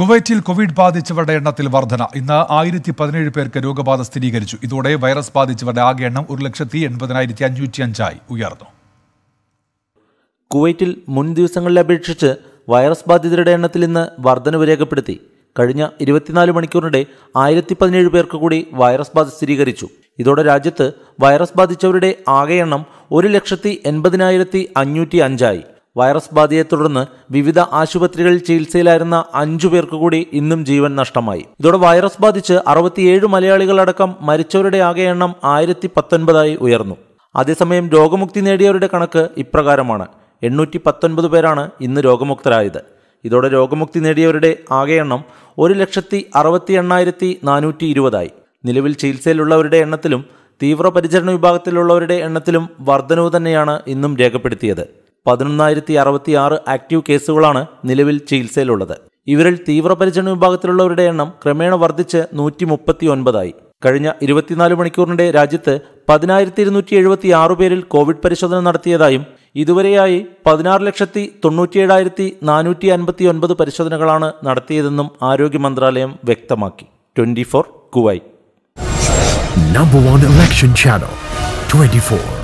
കുവൈറ്റിൽ കോവിഡ് ബാധിച്ചവരുടെ എണ്ണത്തിൽ വർധന ഇന്ന് ആയിരത്തി പതിനേഴ് പേർക്ക് രോഗബാധ സ്ഥിരീകരിച്ചു ഇതോടെ വൈറസ് ബാധിച്ചവരുടെ ആകെ എണ്ണം ഒരു ലക്ഷത്തി എൺപതിനായിരത്തി അഞ്ഞൂറ്റി അഞ്ചായി ഉയർന്നു കുവൈറ്റിൽ മുൻ ദിവസങ്ങളെ അപേക്ഷിച്ച് വൈറസ് ബാധിതരുടെ എണ്ണത്തിൽ ഇന്ന് വർധനവ് രേഖപ്പെടുത്തി കഴിഞ്ഞ ഇരുപത്തിനാല് മണിക്കൂറിനിടെ ആയിരത്തി പതിനേഴ് പേർക്ക് കൂടി വൈറസ് ബാധ സ്ഥിരീകരിച്ചു ഇതോടെ രാജ്യത്ത് വൈറസ് ബാധിച്ചവരുടെ ആകെ എണ്ണം ഒരു ലക്ഷത്തി എൺപതിനായിരത്തി അഞ്ഞൂറ്റി അഞ്ചായി വൈറസ് ബാധയെ തുടർന്ന് വിവിധ ആശുപത്രികളിൽ ചികിത്സയിലായിരുന്ന അഞ്ചു പേർക്ക് കൂടി ഇന്നും ജീവൻ നഷ്ടമായി ഇതോടെ വൈറസ് ബാധിച്ച് അറുപത്തിയേഴ് മലയാളികളടക്കം മരിച്ചവരുടെ ആകെ എണ്ണം ആയിരത്തി പത്തൊൻപതായി ഉയർന്നു അതേസമയം രോഗമുക്തി നേടിയവരുടെ കണക്ക് ഇപ്രകാരമാണ് എണ്ണൂറ്റി പത്തൊൻപത് പേരാണ് ഇന്ന് രോഗമുക്തരായത് ഇതോടെ രോഗമുക്തി നേടിയവരുടെ ആകെ എണ്ണം ഒരു ലക്ഷത്തി അറുപത്തി എണ്ണായിരത്തി നാനൂറ്റി ഇരുപതായി നിലവിൽ ചികിത്സയിലുള്ളവരുടെ എണ്ണത്തിലും തീവ്രപരിചരണ വിഭാഗത്തിലുള്ളവരുടെ എണ്ണത്തിലും വർധനവ് തന്നെയാണ് ഇന്നും രേഖപ്പെടുത്തിയത് പതിനൊന്നായിരത്തി അറുപത്തി ആറ് ആക്റ്റീവ് കേസുകളാണ് നിലവിൽ ചികിത്സയിലുള്ളത് ഇവരിൽ തീവ്രപരിചരണ വിഭാഗത്തിലുള്ളവരുടെ എണ്ണം ക്രമേണ വർദ്ധിച്ച് നൂറ്റി മുപ്പത്തി ഒൻപതായി കഴിഞ്ഞ ഇരുപത്തിനാല് മണിക്കൂറിനിടെ രാജ്യത്ത് പതിനായിരത്തി ഇരുന്നൂറ്റി എഴുപത്തി ആറ് പേരിൽ കോവിഡ് പരിശോധന നടത്തിയതായും ഇതുവരെയായി പതിനാറ് ലക്ഷത്തി തൊണ്ണൂറ്റിയേഴായിരത്തി നാനൂറ്റി അൻപത്തി ഒൻപത് പരിശോധനകളാണ് നടത്തിയതെന്നും ആരോഗ്യ മന്ത്രാലയം വ്യക്തമാക്കി ട്വന്റി ഫോർ കുവൈ number one election channel twenty four